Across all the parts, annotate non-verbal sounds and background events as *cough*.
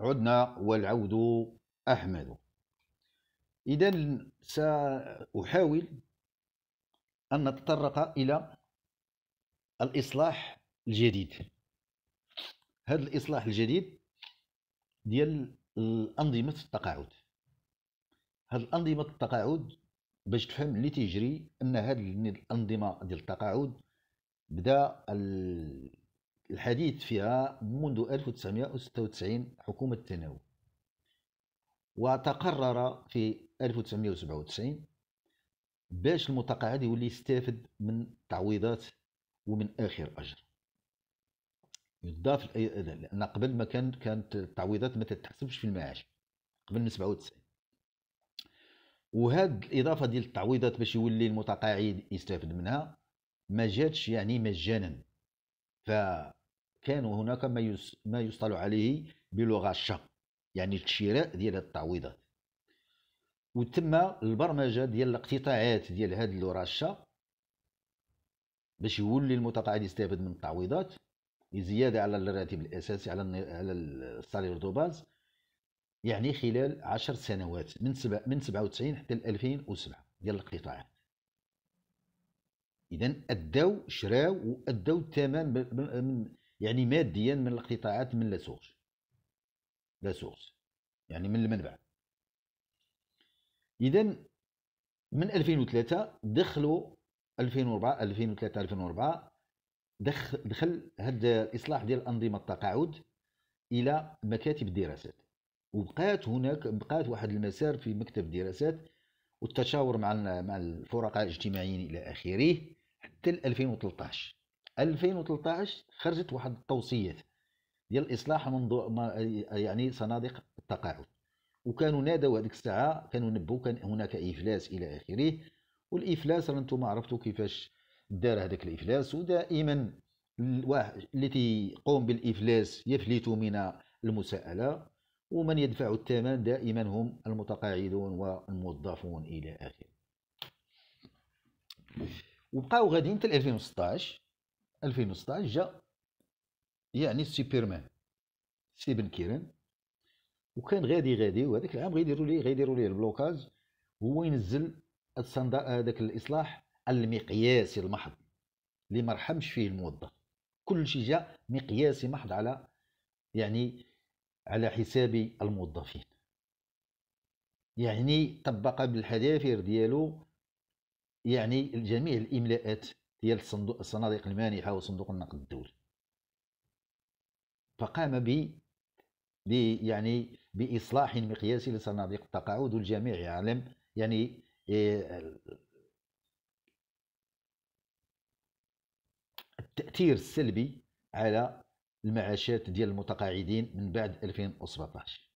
عدنا والعود أحمد إذا سأحاول أن نتطرق إلى الإصلاح الجديد هذا الإصلاح الجديد ديال الأنظمة التقاعد هاد الأنظمة التقاعد باش تفهم اللي تيجري أن هاد الأنظمة ديال التقاعد بدا الحديث فيها منذ 1996 حكومة التناوب وتقرر في 1997 باش المتقاعد يولي يستافد من تعويضات ومن اخر اجر يضاف لان قبل ما كان كانت التعويضات ما تتحسبش في المعاش قبل من 97 وهاد الاضافه ديال التعويضات باش يولي المتقاعد يستافد منها ما جاتش يعني مجانا ف كان هناك ما ما يصطلع عليه بلغه الشا يعني الشراء ديال التعويضات وتم البرمجه ديال الاقتطاعات ديال هاد الورشة باش يولي المتقاعد يستافد من التعويضات زياده على الراتب الاساسي على على السالير دو باز يعني خلال عشر سنوات من سبع من 97 حتى 2007 ديال الاقتطاعات اذا اداو شراو واداو الثمن من يعني ماديا من القطاعات من لا سورس لا سورس يعني من المنبع اذا من 2003 دخلوا 2004 2003 2004 دخل دخل هذا الاصلاح ديال الانظمه التقاعد الى مكاتب الدراسات وبقات هناك بقات واحد المسار في مكتب الدراسات والتشاور مع مع الفرقاء الاجتماعيين الى اخره حتى 2013 2013 خرجت واحد التوصيات ديال الاصلاح اصلاح ما يعني صناديق التقاعد وكانوا نادوا هذيك الساعه كانوا نبوا كان هناك افلاس الى اخره والافلاس راه نتوما عرفتوا كيفاش دار هذاك الافلاس ودائما الواحد اللي تيقوم بالافلاس يفلت من المساءله ومن يدفع الثمن دائما هم المتقاعدون والموظفون الى اخره وبقاو غاديين حتى 2016 2016 جا يعني سوبرمان سي بن كيران وكان غادي غادي وهذاك العام غيديروا ليه غيديروا ليه البلوكاج هو ينزل هذاك الاصلاح المقياسي المحض اللي ما رحمش فيه الموظف كل شيء جا مقياسي محض على يعني على حساب الموظفين يعني طبق بالحذافير ديالو يعني جميع الاملاءات ديال الصندوق الصناديق المانحه وصندوق النقد الدولي فقام ب يعني باصلاح مقياسي لصناديق التقاعد والجميع يعلم يعني آه، التاثير السلبي على المعاشات ديال المتقاعدين من بعد 2017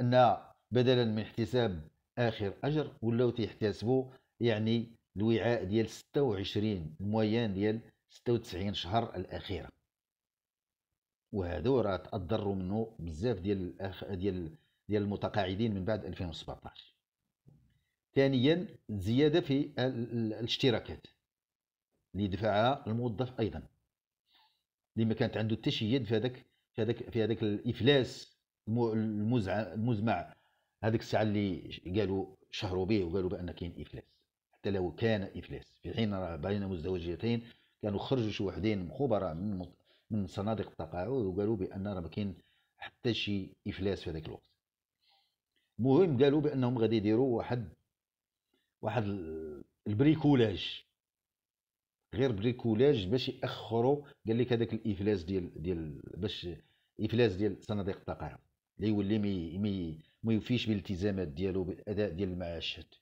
ان بدلا من احتساب اخر اجر ولاو تيحتسبوا يعني الوعاء ديال 26 المويان ديال 96 شهر الاخيره وهذو راه تاضروا منه بزاف ديال الأخ... ديال ديال المتقاعدين من بعد 2017 ثانيا زياده في الاشتراكات اللي دفعها الموظف ايضا اللي ما كانت عنده حتى شي يد في هذاك في هذاك في هذاك الافلاس المزمع هذيك الساعه اللي قالوا شهروا به وقالوا بان كاين افلاس حتى لو كان إفلاس في حين راه بين مزدوجيتين كانوا خرجوا شي وحدين خبراء من من صناديق التقاعد وقالوا بأن راه ما كاين حتى شي إفلاس في هذاك الوقت المهم قالوا بأنهم غادي يديروا واحد واحد البريكولاج غير بريكولاج باش ياخروا قال لك هذاك الافلاس ديال ديال باش افلاس ديال صناديق التقاعد اللي يولي مي مي ما يوفيش بالالتزامات ديالو بالاداء ديال المعاشات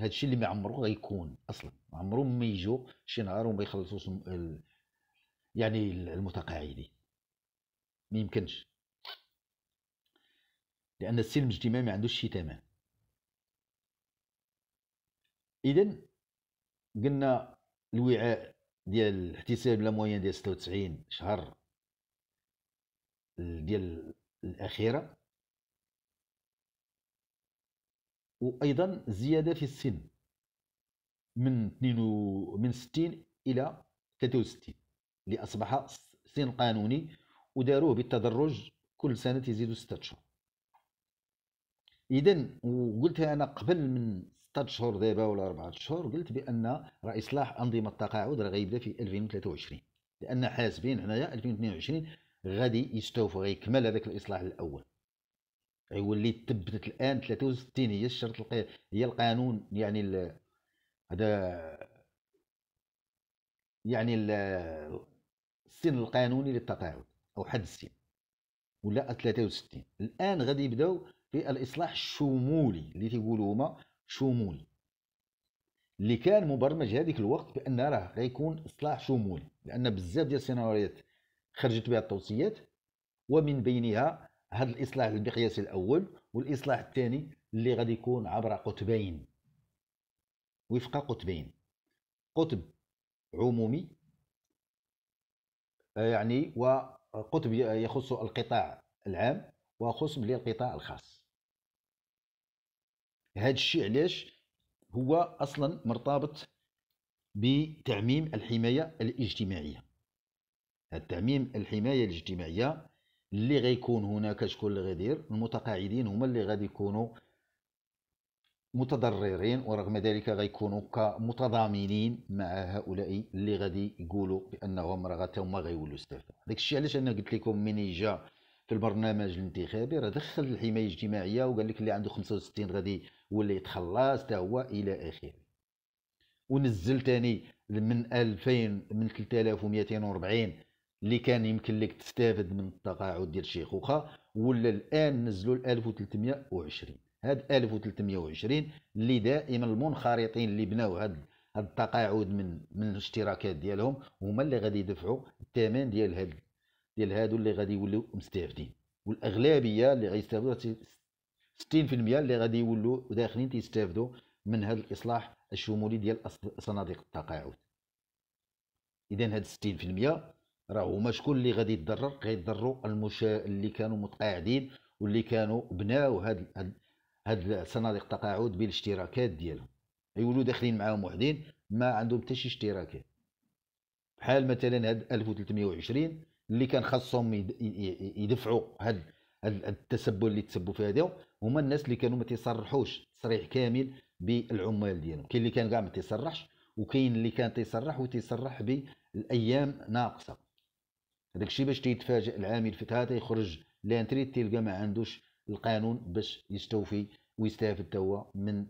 هذا الشيء اللي ما عمره غيكون اصلا ما عمره ما يجوا شي نهار وما يخلصوش ال... يعني المتقاعدين ما يمكنش لان السلم الاجتماعي ما عندوش شي ثمن اذا قلنا الوعاء ديال الاحتساب لا موين ديال 96 شهر ديال الاخيره وايضا زياده في السن من 2 و... من 60 الى 63 اللي اصبح سن قانوني وداروه بالتدرج كل سنه تزيدوا 6 اشهر اذا وقلتها انا قبل من 6 شهور دابا ولا 4 شهور قلت بان راه اصلاح انظمه التقاعد راه غيبدا في 2023 لان حاسبين حنايا 2022 غادي يستوفوا غيكمل هذاك الاصلاح الاول غيولي تثبتت الان 63 هي الشرط القي... هي القانون يعني ال... هذا يعني ال... السن القانوني للتقاعد او حد السن ولا 63 الان غادي يبداو في الاصلاح الشمولي اللي تيقولوا هما شمولي اللي كان مبرمج هذيك الوقت بان راه غيكون اصلاح شمولي لان بزاف ديال السيناريوهات خرجت بها التوصيات ومن بينها هذا الاصلاح المقياس الاول والاصلاح الثاني اللي غادي يكون عبر قطبين وفق قطبين قطب عمومي آه، يعني وقطب يخص القطاع العام وخصم للقطاع الخاص هذا الشيء علاش هو اصلا مرتبط بتعميم الحمايه الاجتماعيه التعميم الحمايه الاجتماعيه اللي غيكون هناك شكون اللي غيدير المتقاعدين هما اللي غادي يكونوا متضررين ورغم ذلك غيكونوا كمتضامنين مع هؤلاء اللي غادي يقولوا بانهم راه حتى هما غيولوا استعفاء داك الشيء علاش انا قلت لكم مني جا في البرنامج الانتخابي راه دخل الحمايه الاجتماعيه وقال لك اللي عنده 65 غادي ولا يتخلص حتى هو الى اخره ونزل ثاني من 2000 من 3240 اللي كان يمكن لك تستافد من التقاعد ديال الشيخوخه ولا الان نزلوا ل 1320 هاد 1320 اللي دائما المنخرطين اللي بناو هاد التقاعد من من الاشتراكات ديالهم هما اللي غادي يدفعوا الثمن ديال هاد ديال هادو اللي غادي يوليو مستافدين والاغلبيه اللي غيستافدوا 60% اللي غادي يولوا داخلين تيستافدوا من هذا الاصلاح الشمولي ديال صناديق التقاعد اذا هاد 60% راهو شكون اللي غادي يتضرر غيتضروا المشا اللي كانوا متقاعدين واللي كانوا بناو هاد هاد, هاد صناديق التقاعد بالاشتراكات ديالهم يولوا داخلين معاهم وحدين ما عندهم حتى شي اشتراكات بحال مثلا هاد 1320 اللي كان خاصهم يدفعوا هاد التسبل اللي تسبوا فيه هذا هما الناس اللي كانوا ما تيصرحوش تصريح كامل بالعمال ديالهم كاين اللي كان كاع ما تيصرحش وكاين اللي كان تيصرح وتيصرح بالايام ناقصه هذاك الشيء باش تيتفاجئ العامل فتاة تيخرج لانتري تلقى ما عندوش القانون باش يستوفي ويستافد هو من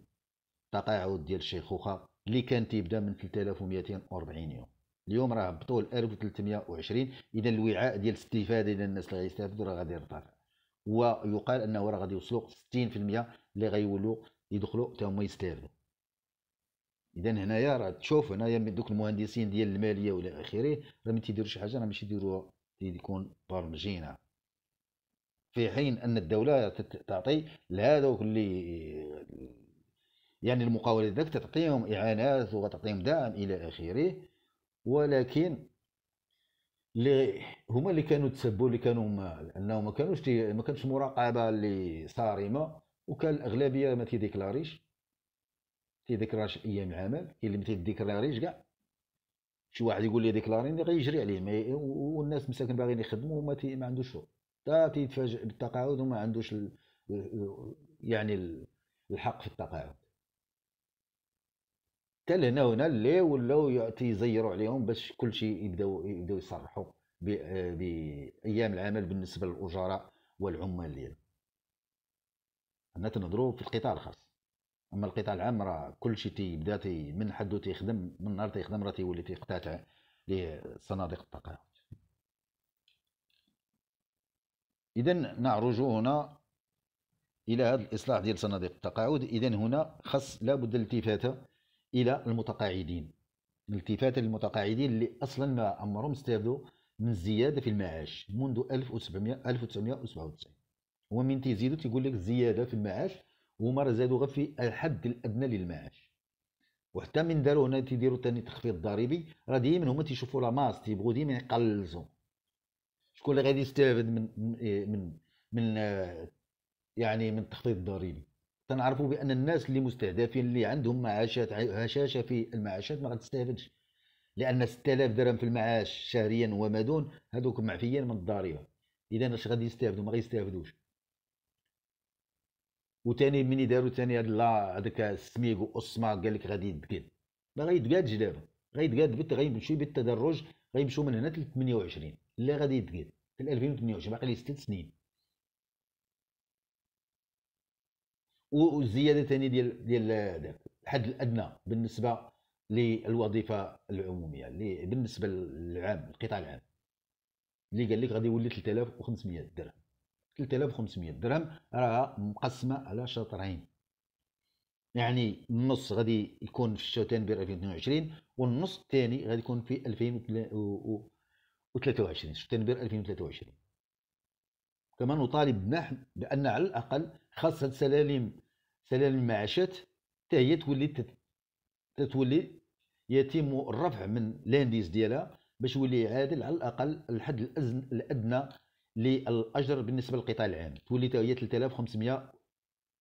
تقاعد ديال الشيخوخه اللي كان تيبدا من 3240 يوم اليوم راه هبطوا ل 1320 اذا الوعاء ديال الاستفاده ديال الناس اللي غيستافدوا راه غادي يرتفع ويقال انه راه غادي يوصلوا 60% اللي غيولوا يدخلوا حتى هما يستافدوا اذا هنايا راه تشوف هنايا دوك المهندسين ديال الماليه ولا اخره راه ما تيديروش حاجه راه ماشي يديروها اللي يكون برمجينا في حين ان الدوله تعطي لهذوك اللي يعني المقاولات ذاك تعطيهم اعانات وتعطيهم دعم الى اخره ولكن اللي هما اللي كانوا تسبوا اللي كانوا ما لانه ما كانوش ما كانش مراقبه اللي صارمه وكان الاغلبيه ما تيديكلاريش تيديكلاريش ايام العمل كاين اللي ما تيديكلاريش كاع شي واحد يقول لي ديكلاريني غيجري عليه والناس مساكن باغيين يخدموا وما ما عندوش شغل حتى تيتفاجئ بالتقاعد وما عندوش ال... يعني الحق في التقاعد حتى لهنا هنا اللي ولاو تيزيروا عليهم باش كلشي يبداو يبداو يصرحوا بايام العمل بالنسبه للاجراء والعمال ديالهم حنا تنهضروا في القطاع الخاص اما القطاع العام راه كلشي تيبدا تي من حدو تيخدم من نهار تيخدم راه تيولي تيقتاتع لصناديق التقاعد اذا نعرج هنا الى هذا الاصلاح ديال صناديق التقاعد اذا هنا خص لابد الالتفاته الى المتقاعدين الالتفاته للمتقاعدين اللي اصلا ما عمرهم استفادوا من الزياده في المعاش منذ 1700 1997 ومن تيزيدوا تيقول لك زياده في المعاش هما راه زادوا غير في الحد الادنى للمعاش وحتى من داروا هنا تيديروا ثاني تخفيض ضريبي راه ديما هما تيشوفوا لا ماس تيبغوا ديما يقلزو شكون اللي غادي يستافد من من إيه، من يعني من التخفيض الضريبي تنعرفوا بان الناس اللي مستهدفين اللي عندهم معاشات هشاشه في المعاشات ما غتستافدش لان 6000 درهم في المعاش شهريا وما دون هذوك معفيين من الضريبه اذا اش غادي يستافدوا ما غيستافدوش وثاني مني داروا ثاني هاد لا هذاك السميغ اسما قال لك غادي يتقاد ما غيتقادش دابا غيتقاد بت غيمشي بالتدرج غيمشيو من هنا ل 28 لا غادي يتقاد في 2028 باقي لي ست سنين والزياده ثاني ديال ديال الحد الادنى بالنسبه للوظيفه العموميه اللي بالنسبه للعام القطاع العام اللي قال لك غادي يولي 3500 درهم 3500 درهم راه مقسمه على شطرين يعني النص غادي يكون في الشوتين ب 2022 والنص الثاني غادي يكون في 2023 شوتين بير 2023 كما نطالب نحن بان على الاقل خاصه هاد سلالم سلالم المعاشات حتى هي تولي تتولي يتم الرفع من لانديز ديالها باش يولي عادل على الاقل الحد الادنى للاجر بالنسبه للقطاع العام تولي هي 3500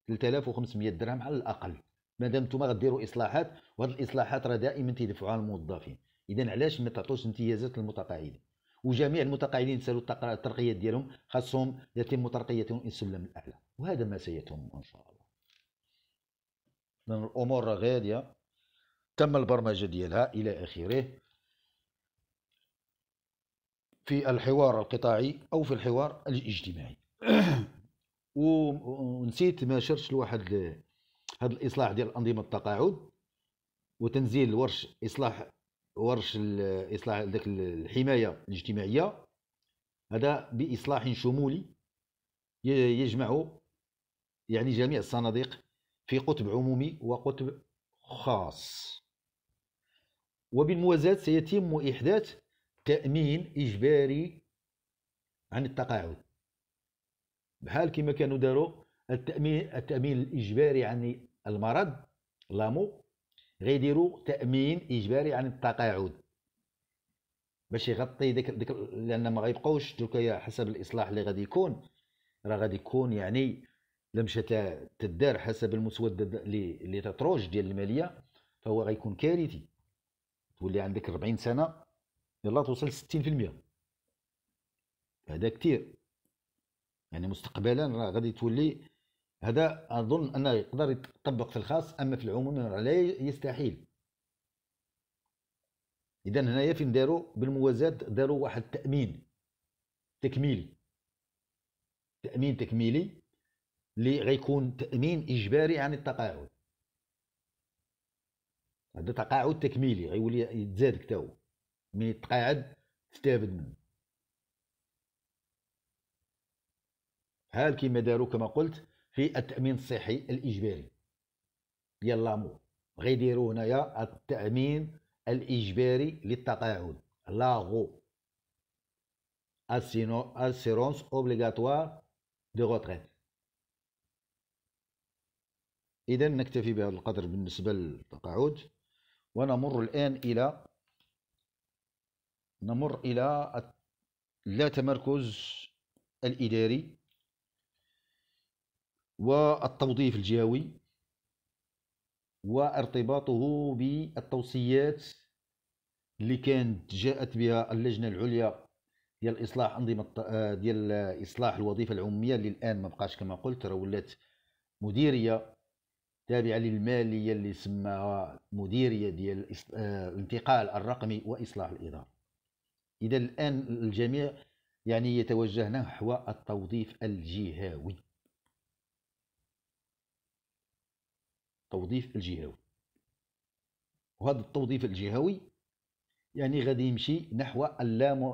3500 درهم على الاقل مادام نتوما غديروا اصلاحات وهاد الاصلاحات راه دائما تيدفعوها الموظفين اذا علاش ما تعطوش امتيازات للمتقاعدين وجميع المتقاعدين سالوا الترقيات ديالهم خاصهم يتم ترقيتهم الى السلم الاعلى وهذا ما سيتم ان شاء الله لان الامور غاديه تم البرمجه ديالها الى اخره في الحوار القطاعي أو في الحوار الاجتماعي *clears throat* ونسيت ما شرتش لواحد هذا الإصلاح ديال أنظمة التقاعد وتنزيل ورش إصلاح ورش إصلاح ذاك الحماية الاجتماعية هذا بإصلاح شمولي يجمع يعني جميع الصناديق في قطب عمومي وقطب خاص وبالموازاة سيتم إحداث تامين اجباري عن التقاعد بحال كما كانوا داروا التامين التامين الاجباري عن المرض لامو غيديروا تامين اجباري عن التقاعد باش يغطي ديك ديك لان ما غيبقاوش دوكا حسب الاصلاح اللي غادي يكون راه غادي يكون يعني لمشه تدار حسب المسوده اللي اللي تتروج ديال الماليه فهو غيكون كارثي تولي عندك 40 سنه يلا توصل 60% هذا كثير يعني مستقبلا راه غادي تولي هذا اظن انه يقدر يطبق في الخاص اما في العموم لا يستحيل اذا هنايا فين داروا بالموازاه داروا واحد التامين تكميلي تامين تكميلي اللي غيكون تامين اجباري عن التقاعد هذا تقاعد تكميلي غيولي يتزاد كتاو هو من يتقاعد تستافد منه هال كيما داروا كما قلت في التامين الصحي الاجباري ديال لامور غيديروا هنايا التامين الاجباري للتقاعد لاغو اسينو اسيرونس اوبليغاتوار دو روتريت اذا نكتفي بهذا القدر بالنسبه للتقاعد ونمر الان الى نمر إلى لا تمركز الإداري والتوظيف الجهوي وارتباطه بالتوصيات اللي كانت جاءت بها اللجنه العليا ديال اصلاح انظمه آه، ديال اصلاح الوظيفه العموميه اللي الان ما بقاش كما قلت راه ولات مديريه تابعه للماليه اللي سماها مديريه ديال الانتقال آه، الرقمي واصلاح الاداره اذا الآن الجميع يعني يتوجه نحو التوظيف الجهوي التوظيف الجهوي وهذا التوظيف الجهوي يعني غادي يمشي نحو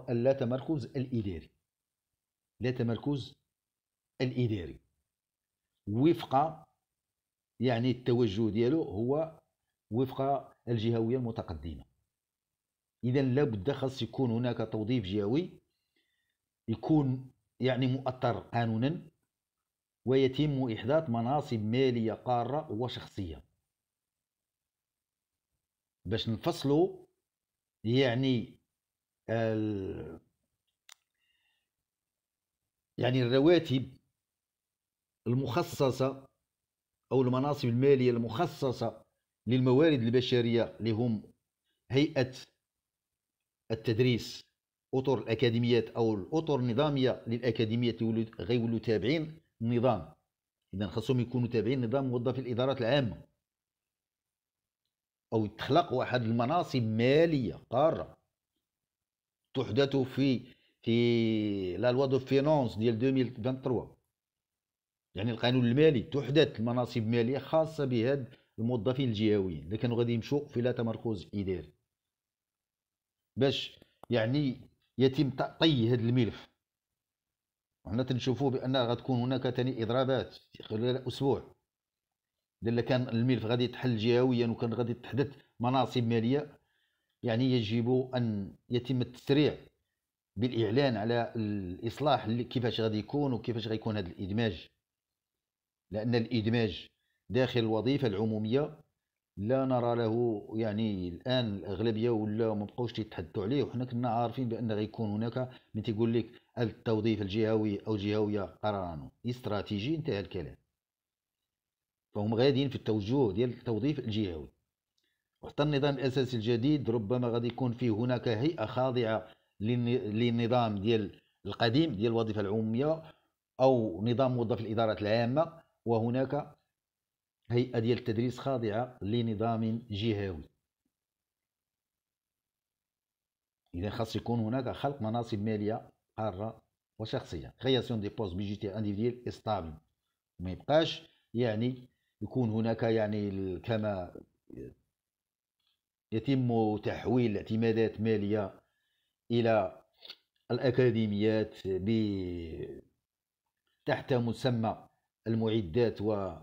اللا تمركز الإداري لا تمركز الإداري وفق يعني التوجه ديالو هو وفق الجهوية المتقدمة اذا لابد خاص يكون هناك توظيف جهوي يكون يعني مؤطر قانونا ويتم احداث مناصب ماليه قاره وشخصيه باش نفصلوا يعني ال... يعني الرواتب المخصصة أو المناصب المالية المخصصة للموارد البشرية اللي هم هيئة التدريس اطر الاكاديميات او الاطر النظاميه للاكاديميات غيولوا تابعين النظام اذا خاصهم يكونوا تابعين نظام موظفي الادارات العامه او تخلق واحد المناصب ماليه قاره تحدث في في لا لوا دو فينونس ديال 2023 يعني القانون المالي تحدث مناصب ماليه خاصه بهاد الموظفين الجهويين اللي كانوا غادي يمشوا في لا تمركز اداري باش يعني يتم طي هذا الملف وحنا تنشوفوا بان غتكون هناك ثاني اضرابات خلال اسبوع الا كان الملف غادي يتحل جهويا وكان غادي تحدث مناصب ماليه يعني يجب ان يتم التسريع بالاعلان على الاصلاح اللي كيفاش غادي يكون وكيفاش غيكون هذا الادماج لان الادماج داخل الوظيفه العموميه لا نرى له يعني الان الاغلبيه ولا ما بقاوش تيتحدوا عليه وحنا كنا عارفين بان غيكون هناك من تيقول لك التوظيف الجهوي او الجهويه قرار استراتيجي انتهى الكلام فهم غاديين في التوجه ديال التوظيف الجهوي وحتى النظام الاساسي الجديد ربما غادي يكون فيه هناك هيئه خاضعه للنظام ديال القديم ديال الوظيفه العموميه او نظام موظف الادارات العامه وهناك هيئة ديال التدريس خاضعة لنظام جهوي إذا خاص يكون هناك خلق مناصب مالية حارة وشخصية كرياسيون دي بوست بيجيتي انديفيديل استابل ما يبقاش يعني يكون هناك يعني كما يتم تحويل الاعتمادات مالية إلى الأكاديميات تحت مسمى المعدات و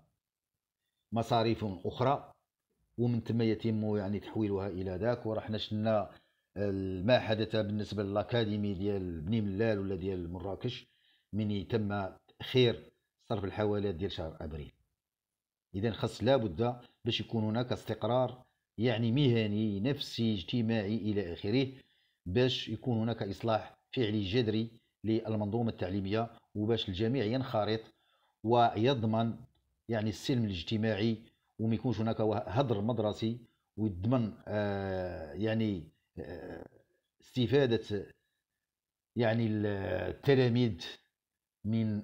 مصاريف اخرى ومن ثم يتم يعني تحويلها الى ذاك ورحنا شفنا ما حدث بالنسبه للاكاديمي ديال بني ملال ولا ديال مراكش من تم تاخير صرف الحوالات ديال شهر ابريل اذا خص لابد باش يكون هناك استقرار يعني مهني نفسي اجتماعي الى اخره باش يكون هناك اصلاح فعلي جذري للمنظومه التعليميه وباش الجميع ينخرط ويضمن يعني السلم الاجتماعي وما يكونش هناك هدر مدرسي ويضمن آه، يعني آه، استفاده يعني التلاميذ من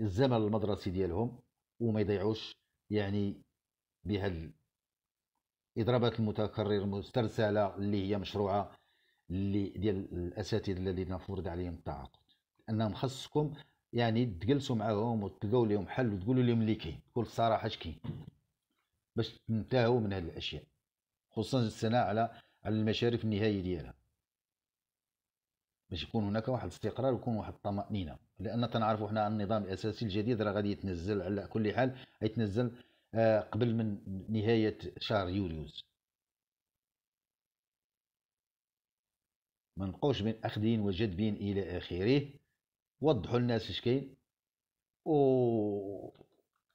الزمن المدرسي ديالهم وما يضيعوش يعني بهذه الاضرابات المتكرره المسترسله اللي هي مشروعه اللي ديال الاساتذه الذين فرض عليهم التعاقد انهم خصكم يعني تجلسوا معاهم وتلقاو لهم حل وتقولوا لهم اللي كاين تقول الصراحه اش كاين باش تنتهوا من هذه الاشياء خصوصا السنه على على المشارف النهائيه ديالها باش يكون هناك واحد الاستقرار ويكون واحد الطمانينه لان تنعرفوا حنا النظام الاساسي الجديد راه غادي يتنزل على كل حال يتنزل آه، قبل من نهايه شهر يوليوز ما نبقاوش بين اخذين وجدبين الى اخره وضحوا للناس اش كاين و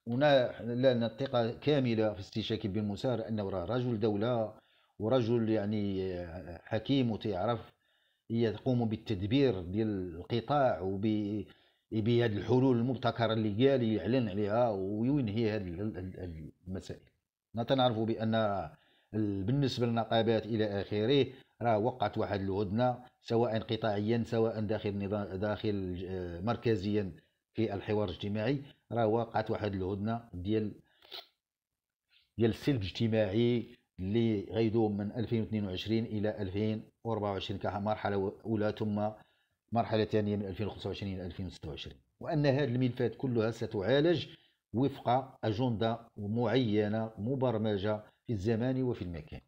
هنا لنا الثقة كاملة في شاكي بن مسار أنه راه رجل دولة ورجل يعني حكيم وتيعرف يقوم بالتدبير ديال القطاع وب بهذه الحلول المبتكرة اللي قال يعلن عليها وينهي هذه المسائل نتنعرف بأن بالنسبة للنقابات إلى آخره راه وقعت واحد الهدنه سواء قطاعيا سواء داخل نظام داخل آه، مركزيا في الحوار الاجتماعي راه وقعت واحد الهدنه ديال ديال السلب الاجتماعي اللي غيدوم من 2022 الى 2024 كمرحله اولى ثم مرحله ثانيه من 2025 الى 2026 وان هذه الملفات كلها ستعالج وفق اجنده معينه مبرمجه في الزمان وفي المكان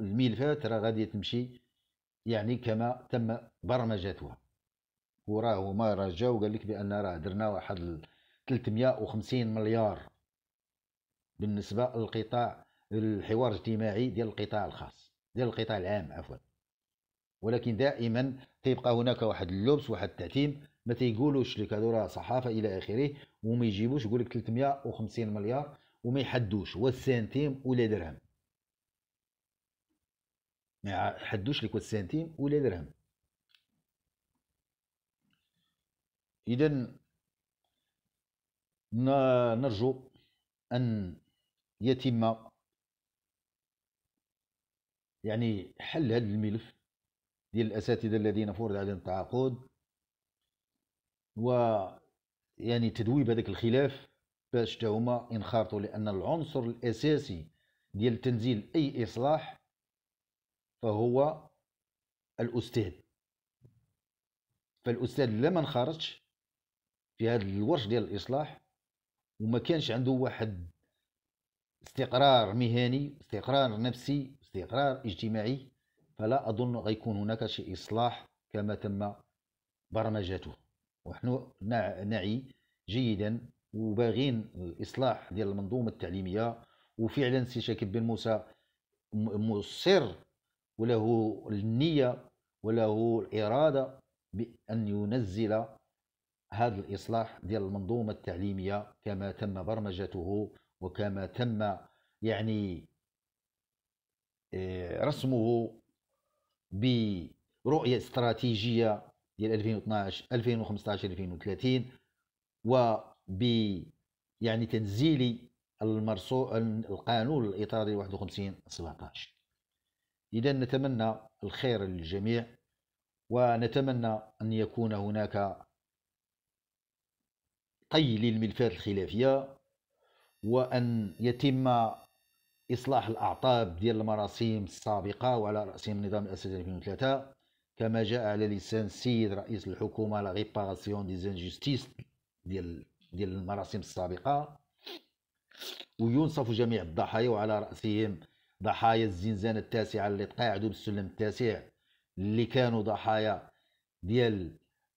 الملفات راه غادي تمشي يعني كما تم برمجتها وراه هما راه جاو قال لك بان راه درنا واحد 350 مليار بالنسبه للقطاع الحوار الاجتماعي ديال القطاع الخاص ديال القطاع العام عفوا ولكن دائما تيبقى هناك واحد اللبس واحد التعتيم ما تيقولوش لك هذو راه صحافه الى اخره وما يجيبوش يقول لك 350 مليار وما يحدوش ولا سنتيم ولا درهم ما حدوش لك سنتيم ولا درهم اذا نرجو ان يتم يعني حل هذا الملف ديال الاساتذه الذين فرض عليهم التعاقد و يعني تذويب هذاك الخلاف باش تا هما ينخرطوا لان العنصر الاساسي ديال تنزيل اي اصلاح فهو الأستاذ فالأستاذ لما خرجش في هذا الورش ديال الإصلاح وما كانش عنده واحد استقرار مهني استقرار نفسي استقرار اجتماعي فلا أظن غيكون هناك شي إصلاح كما تم برمجته ونحن نعي جيدا وباغين الإصلاح ديال المنظومة التعليمية وفعلا سي شاكب بن موسى مصر وله النية وله الإرادة بأن ينزل هذا الإصلاح ديال المنظومة التعليمية كما تم برمجته وكما تم يعني آه، رسمه برؤية استراتيجية ديال 2012 2015 2030 وب يعني تنزيل المرسو القانون الإطاري 51 17 إذا نتمنى الخير للجميع ونتمنى أن يكون هناك طي للملفات الخلافية وأن يتم إصلاح الأعطاب ديال المراسيم السابقة وعلى رأسهم النظام الأساسي 2003 كما جاء على لسان السيد رئيس الحكومة لا ريباراسيون دي زانجستيس ديال ديال المراسيم السابقة وينصف جميع الضحايا وعلى رأسهم ضحايا الزنزانة التاسعة اللي تقاعدوا بالسلم التاسع اللي كانوا ضحايا ديال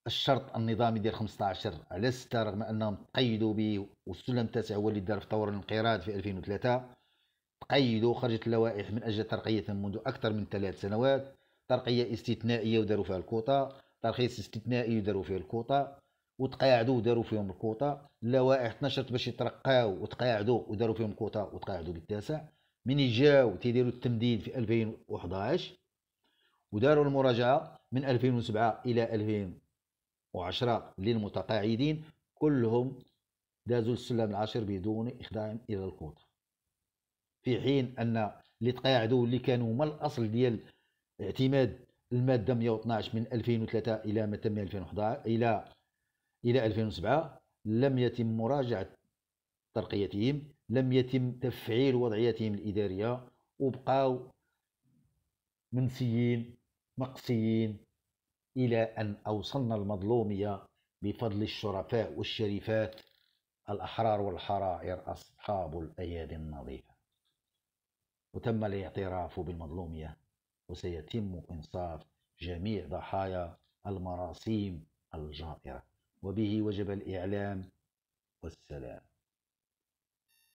الشرط النظامي ديال 15 على 6 رغم انهم تقيدوا به والسلم التاسع هو اللي دار في طور الانقراض في 2003 تقيدوا خرجت اللوائح من اجل ترقية منذ اكثر من ثلاث سنوات ترقية استثنائية وداروا فيها الكوطة ترخيص استثنائي وداروا فيها الكوطة وتقاعدوا وداروا فيهم الكوطة اللوائح تنشرت باش يترقاو وتقاعدوا وداروا فيهم الكوطة وتقاعدوا بالتاسع من جاو تيديروا التمديد في 2011 وداروا المراجعه من 2007 الى 2010 للمتقاعدين كلهم دازوا السلم العاشر بدون اخضاعهم الى الكوطه في حين ان اللي تقاعدوا اللي كانوا هما الاصل ديال اعتماد الماده 112 من 2003 الى ما تم 2011 الى الى 2007 لم يتم مراجعه ترقيتهم لم يتم تفعيل وضعيتهم الاداريه وبقاو منسيين مقصيين الى ان اوصلنا المظلوميه بفضل الشرفاء والشريفات الاحرار والحرائر اصحاب الايادي النظيفه وتم الاعتراف بالمظلوميه وسيتم انصاف جميع ضحايا المراسيم الجائره وبه وجب الاعلام والسلام